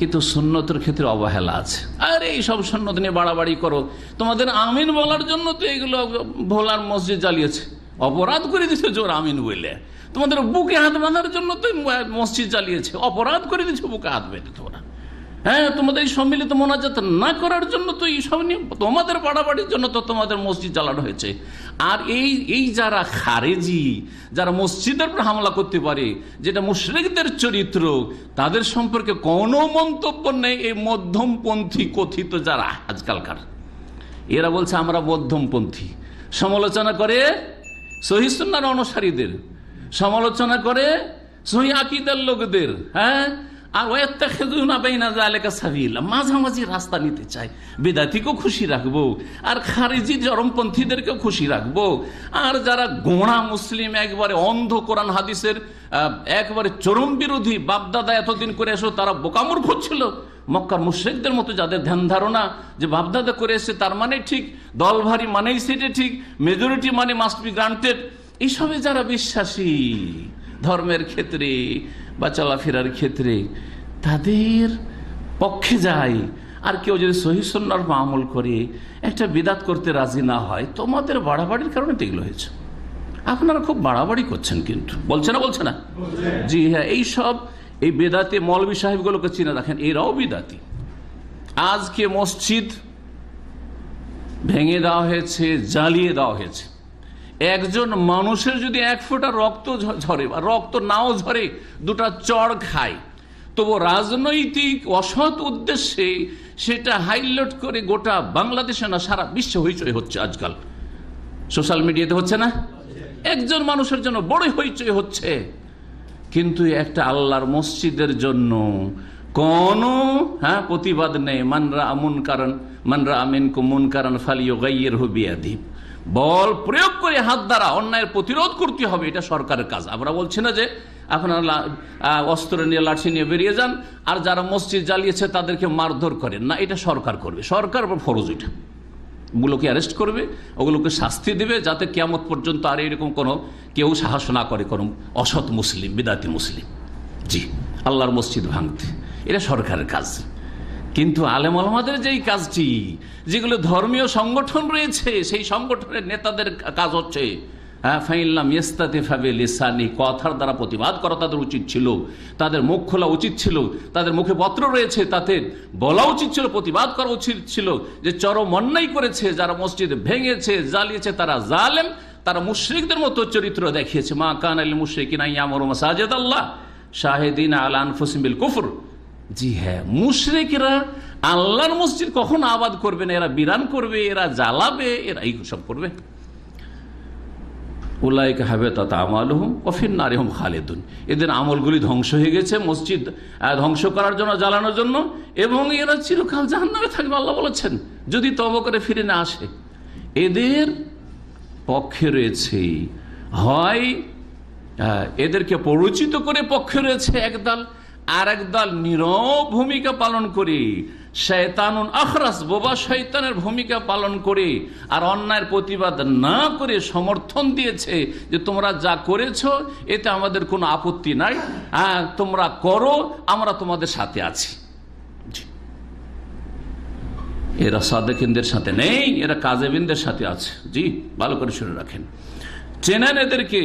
কিন্তু সুন্নতের ক্ষেত্রে অবহেলা আছে আর এই সব সুন্নত নিয়ে বাড়াবাড়ি করো তোমাদের আমিন বলার জন্য তো এগুলো ভোলার মসজিদ জ্বালিয়েছে অপরাধ করে দিচ্ছে জোর আমিন বলে তোমাদের বুকে হাত বাঁধার জন্য তো মসজিদ জ্বালিয়েছে অপরাধ করে দিচ্ছে বুকে হাত বেঁধে তোমরা হ্যাঁ তোমাদের এই সম্মিলিত মোনাজাত না করার জন্য তো এই সব নিয়ে তোমাদের বাড়াবাড়ির জন্য তো তোমাদের মসজিদ জ্বালানো হয়েছে আর এই এই যারা খারেজি যারা মসজিদের উপর হামলা করতে পারে যেটা মুশ্রিকদের চরিত্র তাদের সম্পর্কে কোনো মন্তব্য নেই এই মধ্যমপন্থী কথিত যারা আজকালকার এরা বলছে আমরা মধ্যমপন্থী সমালোচনা করে সহিসুন্নার অনুসারীদের সমালোচনা করে সহি আকিদার লোকদের হ্যাঁ আর মাঝামাঝি রাস্তা নিতে চাই বেদাতিকেও খুশি রাখবো আর খারিজি চরমপন্থীদেরকেও খুশি রাখবো আর যারা গোড়া মুসলিম একবারে অন্ধ কোরআন হাদিসের একবারে চরম বিরোধী বাপদাদা এতদিন করে এসো তারা বোকামুর খুঁজছিল মক্কার মুশ্রিকদের মতো যাদের ধ্যান ধারণা যে বাপদাদা করে এসে তার মানে ঠিক দল ভারী মানেই সেটা ঠিক মেজরিটি মানে মাস্ট বি গ্রান্টেড এইসবে যারা বিশ্বাসী ধর্মের ক্ষেত্রে বা চলাফেরার ক্ষেত্রে তাদের পক্ষে যায় আর কেউ যদি সহিসন্নার মামল করে একটা বিদাত করতে রাজি না হয় তোমাদের বাড়াবাড়ির কারণে এগুলো হয়েছে আপনারা খুব বাড়াবাড়ি করছেন কিন্তু বলছে না বলছে না জি হ্যাঁ এইসব এই বেদাতে মলবি সাহেবগুলোকে চিনে রাখেন এরাও বেদাতি আজকে মসজিদ ভেঙে দেওয়া হয়েছে জ্বালিয়ে দেওয়া হয়েছে একজন মানুষের যদি এক ফোঁটা রক্ত ঝরে বা রক্ত নাও ঝরে দুটা চড় খায় তবু রাজনৈতিক অসৎ উদ্দেশ্যে সেটা হাইলট করে গোটা বাংলাদেশে না সারা বিশ্বে হইচই হচ্ছে আজকাল সোশ্যাল মিডিয়াতে হচ্ছে না একজন মানুষের জন্য বড় হইচই হচ্ছে কিন্তু একটা আল্লাহর মসজিদের জন্য কোন হ্যাঁ প্রতিবাদ নেই মানরা আমুন কারণ মানরা আমিন কুমুন কারণ ফালিও গাইয়ের দ্বীপ বল প্রয়োগ করে হাত দ্বারা অন্যায়ের প্রতিরোধ করতে হবে এটা সরকারের কাজ আমরা বলছি না যে আপনারা অস্ত্র নিয়ে লাঠি নিয়ে বেরিয়ে যান আর যারা মসজিদ জ্বালিয়েছে তাদেরকে মারধর করেন না এটা সরকার করবে সরকার ফরজ এটা ওগুলোকে অ্যারেস্ট করবে ওগুলোকে শাস্তি দেবে যাতে কেয়ামত পর্যন্ত আর এরকম কোনো কেউ সাহস না করে কোনো অসৎ মুসলিম বিদাতি মুসলিম জি আল্লাহর মসজিদ ভাঙতে এটা সরকারের কাজ কিন্তু আলেম আলমাদের যেই কাজটি যেগুলো ধর্মীয় সংগঠন রয়েছে সেই সংগঠনের নেতাদের কাজ হচ্ছে হ্যাঁ, কথার দ্বারা প্রতিবাদ করা তাদের উচিত ছিল তাদের মুখ খোলা উচিত ছিল তাদের রয়েছে বলা উচিত ছিল প্রতিবাদ করা উচিত ছিল যে চরম করেছে যারা মসজিদ ভেঙেছে জ্বালিয়েছে তারা জালেম তারা মুশ্রিকদের মতো চরিত্র দেখিয়েছে মা কান আল মুশ্রিক আল্লাহ শাহেদিন আল আনফুসিম কুফুর জি হ্যাঁ মুশরেকরা আল্লাহর মসজিদ কখন আবাদ করবে না এরা বিরান করবে এরা জ্বালাবে এরা এই সব করবে উল্লাইকে হাবে তাতা আমাল হুম কফির নারী হুম খালেদুন এদের আমলগুলি ধ্বংস হয়ে গেছে মসজিদ ধ্বংস করার জন্য জ্বালানোর জন্য এবং এরা চিরকাল জাহান্নামে থাকবে আল্লাহ বলেছেন যদি তব করে ফিরে না আসে এদের পক্ষে রয়েছে হয় এদেরকে পরিচিত করে পক্ষে রয়েছে একদল আর একদল নীরব ভূমিকা পালন করে শেতানুন আখরাস বোবা শৈতানের ভূমিকা পালন করে আর অন্যায়ের প্রতিবাদ না করে সমর্থন দিয়েছে যে তোমরা যা করেছ এতে আমাদের কোনো আপত্তি নাই হ্যাঁ, তোমরা করো আমরা তোমাদের সাথে আছি এরা সাদেকিনদের সাথে নেই এরা কাজেবিনদের সাথে আছে জি ভালো করে শুনে রাখেন চেনেন এদেরকে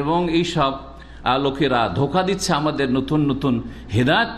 এবং এইসব লোকেরা ধোকা দিচ্ছে আমাদের নতুন নতুন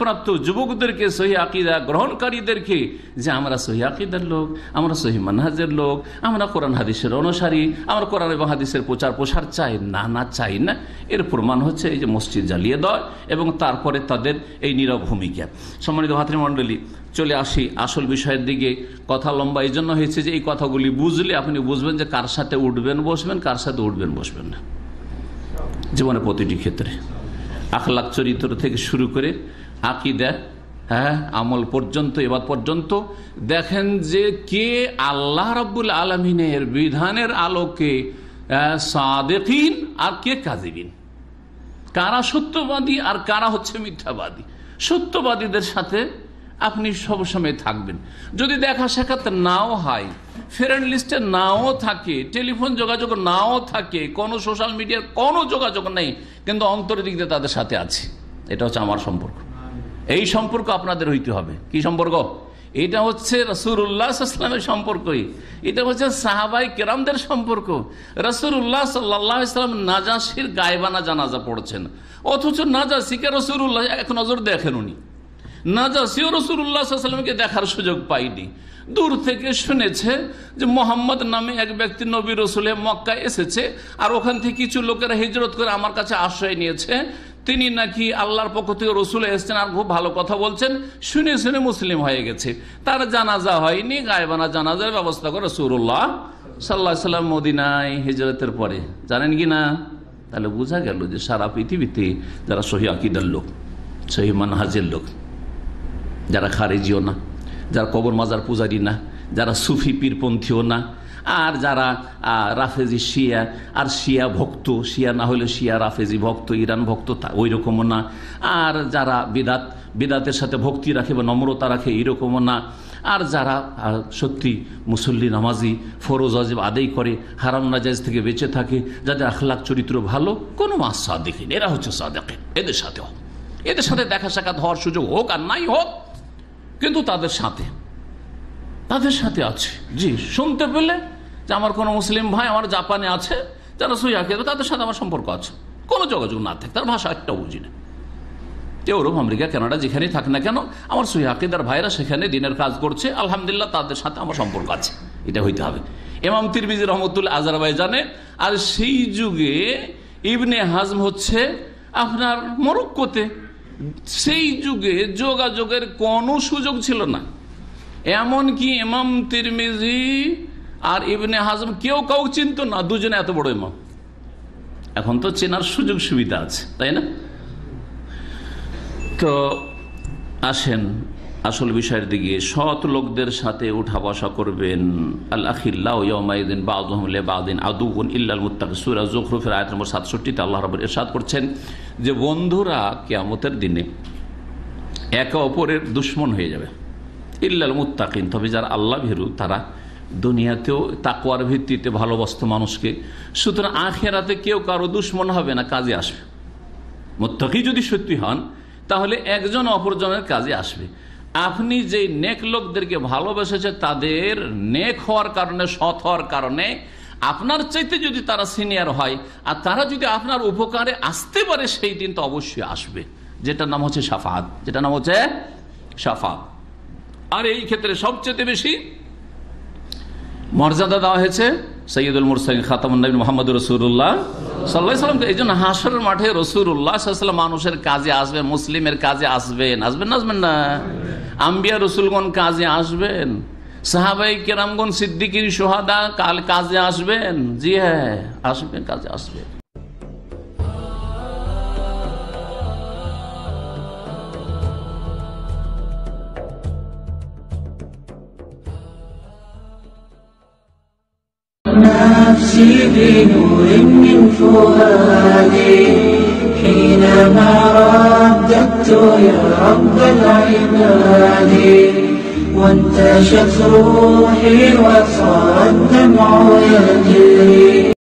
প্রাপ্ত যুবকদেরকে সহি আকিদা গ্রহণকারীদেরকে যে আমরা সহি আকিদার লোক আমরা সহি মানহাজের লোক আমরা কোরআন হাদিসের অনুসারী আমরা কোরআন এবং হাদিসের প্রচার প্রসার চাই না না চাই না এর প্রমাণ হচ্ছে এই যে মসজিদ জ্বালিয়ে দেয় এবং তারপরে তাদের এই নীরব ভূমিকা সম্মানিত ভাতৃমণ্ডলী চলে আসি আসল বিষয়ের দিকে কথা লম্বা এই জন্য হয়েছে যে এই কথাগুলি বুঝলে আপনি বুঝবেন যে কার সাথে উঠবেন বসবেন কার সাথে উঠবেন বসবেন না জীবনে প্রতিটি ক্ষেত্রে আখলাক চরিত্র থেকে শুরু করে আকিদা হ্যাঁ আমল পর্যন্ত এবার পর্যন্ত দেখেন যে কে আল্লাহ রব্বুল আলমিনের বিধানের আলোকে সাদেকিন আর কে কাজিবিন কারা সত্যবাদী আর কারা হচ্ছে মিথ্যাবাদী সত্যবাদীদের সাথে আপনি সবসময় থাকবেন যদি দেখা সাক্ষাৎ নাও হয় ফ্রেন্ড লিস্টে নাও থাকে টেলিফোন যোগাযোগ নাও থাকে কোনো সোশ্যাল মিডিয়ার কোনো যোগাযোগ নেই কিন্তু অন্তরের দিক দিয়ে তাদের সাথে আছে এটা হচ্ছে আমার সম্পর্ক এই সম্পর্ক আপনাদের হইতে হবে কি সম্পর্ক এটা হচ্ছে রসুল্লাহ ইসলামের সম্পর্কই এটা হচ্ছে সাহাবাই কেরামদের সম্পর্ক উল্লাহ সাল্লাহ ইসলাম নাজাসির গায়বানা জানাজা পড়ছেন অথচ নাজাসিকে উল্লাহ এক নজর দেখেন উনি না যা সেও রসুল্লাহামকে দেখার সুযোগ পাইনি দূর থেকে শুনেছে যে মোহাম্মদ নামে এক ব্যক্তি নবী রসুলে মক্কা এসেছে আর ওখান থেকে কিছু লোকেরা হিজরত করে আমার কাছে আশ্রয় নিয়েছে তিনি নাকি আল্লাহর পক্ষ থেকে রসুল এসছেন আর খুব ভালো কথা বলছেন শুনে শুনে মুসলিম হয়ে গেছে তার জানাজা হয়নি গায়েবানা জানাজার ব্যবস্থা করে সুরুল্লাহ সাল্লাহ সাল্লাম মদিনায় হিজরতের পরে জানেন কি না তাহলে বোঝা গেল যে সারা পৃথিবীতে যারা সহি আকিদার লোক সহি মানহাজের লোক যারা খারেজিও না যারা কবর মাজার পূজারি না যারা সুফি পীরপন্থীও না আর যারা রাফেজি শিয়া আর শিয়া ভক্ত শিয়া না হলে শিয়া রাফেজি ভক্ত ইরান ভক্ত ওই রকমও না আর যারা বেদাত বেদাতের সাথে ভক্তি রাখে বা নম্রতা রাখে রকমও না আর যারা সত্যি মুসল্লি নামাজি ফরোজ আজিব আদেই করে হারাম নাজাজ থেকে বেঁচে থাকে যাদের আখলাখ চরিত্র ভালো কোনো মাস সাদেকিন এরা হচ্ছে সাদেকিন এদের সাথে হোক এদের সাথে দেখা সাক্ষাৎ হওয়ার সুযোগ হোক আর নাই হোক কিন্তু তাদের সাথে তাদের সাথে আছে জি শুনতে পেলে যে আমার কোনো মুসলিম ভাই আমার জাপানে আছে যারা সুইয়া খেয়ে তাদের সাথে আমার সম্পর্ক আছে কোনো যোগাযোগ না থাকে তার ভাষা একটা বুঝি না ইউরোপ আমেরিকা কেনাডা যেখানেই থাক না কেন আমার হাকিদার ভাইরা সেখানে দিনের কাজ করছে আলহামদুলিল্লাহ তাদের সাথে আমার সম্পর্ক আছে এটা হইতে হবে এমাম তিরবিজি রহমতুল্লাহ জানে আর সেই যুগে ইবনে হাজম হচ্ছে আপনার মরক্কোতে সেই যুগে যোগাযোগের কোনো সুযোগ ছিল না এমন কি এমাম তিরমিজি আর ইবনে হাজম কেউ কাউ চিনত না দুজনে এত বড় ইমাম এখন তো চেনার সুযোগ সুবিধা আছে তাই না তো আসেন আসল বিষয়ের দিকে সৎ লোকদের সাথে উঠা বসা করবেন আল আখিল্লাহমায়দিন বাউদহমলে আদুবন ইল্লাল মুত্তাক সুরা জোখরুফের আয়ত নম্বর সাতষট্টিতে আল্লাহ রবর এরশাদ করছেন যে বন্ধুরা কেয়ামতের দিনে একে অপরের দুশ্মন হয়ে যাবে ইল্লাল মুতাকিন তবে যারা আল্লাহ ভেরু তারা দুনিয়াতেও তাকওয়ার ভিত্তিতে ভালোবাসত মানুষকে সুতরাং আখেরাতে কেউ কারো দুশ্মন হবে না কাজে আসবে মোত্তাকি যদি সত্যি হন তাহলে একজন অপরজনের কাজে আসবে আপনি যে নেক লোকদেরকে ভালোবেসেছে তাদের নেক হওয়ার কারণে সৎ হওয়ার কারণে আপনার চাইতে যদি তারা সিনিয়র হয় আর তারা যদি আপনার উপকারে আসতে পারে সেই দিন তো অবশ্যই আসবে যেটা নাম হচ্ছে সাফাত যেটা নাম হচ্ছে সাফাত আর এই ক্ষেত্রে সবচেয়ে বেশি মর্যাদা দেওয়া হয়েছে সৈয়দুল মুরসাইন খাতামুন্নবী মোহাম্মদ রসুল্লাহ সাল্লাহ সাল্লাম এই জন্য হাসর মাঠে রসুল্লাহ সাল্লাম মানুষের কাজে আসবেন মুসলিমের কাজে আসবেন আসবেন না আসবেন না আম্বিয়া রসুলগণ কাজে আসবেন সাহাবাই কেরামগন সিদ্দিকির সোহাদা কাল কাজে আসবেন জি হ্যাঁ আসবেন কাজে আসবেন من فؤادي حينما رأى رددت يا رب العباد وانتشت روحي وصار الدمع يجري